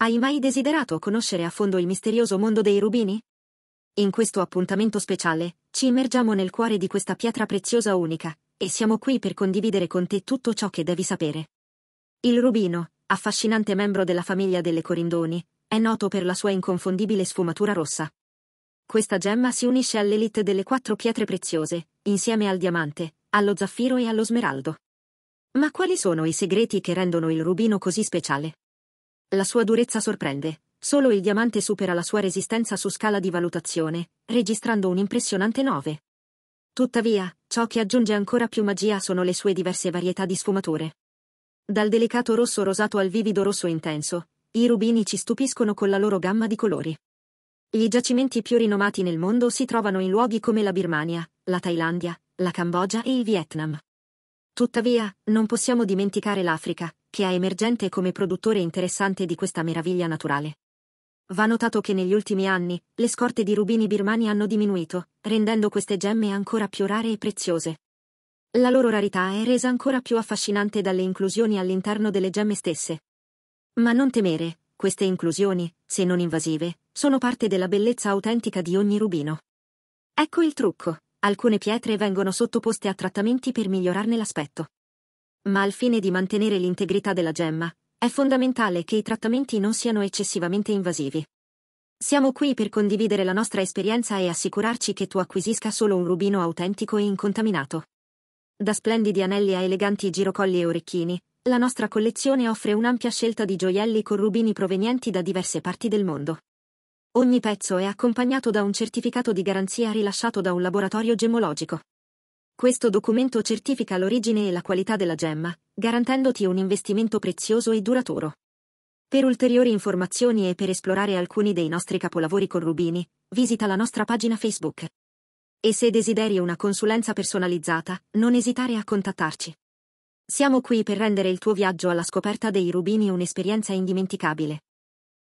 Hai mai desiderato conoscere a fondo il misterioso mondo dei rubini? In questo appuntamento speciale, ci immergiamo nel cuore di questa pietra preziosa unica, e siamo qui per condividere con te tutto ciò che devi sapere. Il rubino, affascinante membro della famiglia delle corindoni, è noto per la sua inconfondibile sfumatura rossa. Questa gemma si unisce all'elite delle quattro pietre preziose, insieme al diamante, allo zaffiro e allo smeraldo. Ma quali sono i segreti che rendono il rubino così speciale? La sua durezza sorprende. Solo il diamante supera la sua resistenza su scala di valutazione, registrando un impressionante 9. Tuttavia, ciò che aggiunge ancora più magia sono le sue diverse varietà di sfumature. Dal delicato rosso rosato al vivido rosso intenso, i rubini ci stupiscono con la loro gamma di colori. Gli giacimenti più rinomati nel mondo si trovano in luoghi come la Birmania, la Thailandia, la Cambogia e il Vietnam. Tuttavia, non possiamo dimenticare l'Africa, Venecchia è emergente come produttore interessante di questa meraviglia naturale. Va notato che negli ultimi anni le scorte di rubini birmani hanno diminuito, rendendo queste gemme ancora più rare e preziose. La loro rarità è resa ancora più affascinante dalle inclusioni all'interno delle gemme stesse. Ma non temere, queste inclusioni, se non invasive, sono parte della bellezza autentica di ogni rubino. Ecco il trucco. Alcune pietre vengono sottoposte a trattamenti per migliorarne l'aspetto ma al fine di mantenere l'integrità della gemma, è fondamentale che i trattamenti non siano eccessivamente invasivi. Siamo qui per condividere la nostra esperienza e assicurarci che tu acquisisca solo un rubino autentico e incontaminato. Da splendidi anelli a eleganti girocolli e orecchini, la nostra collezione offre un'ampia scelta di gioielli con rubini provenienti da diverse parti del mondo. Ogni pezzo è accompagnato da un certificato di garanzia rilasciato da un laboratorio gemologico. Questo documento certifica l'origine e la qualità della gemma, garantendoti un investimento prezioso e duraturo. Per ulteriori informazioni e per esplorare alcuni dei nostri capolavori con Rubini, visita la nostra pagina Facebook. E se desideri una consulenza personalizzata, non esitare a contattarci. Siamo qui per rendere il tuo viaggio alla scoperta dei Rubini un'esperienza indimenticabile.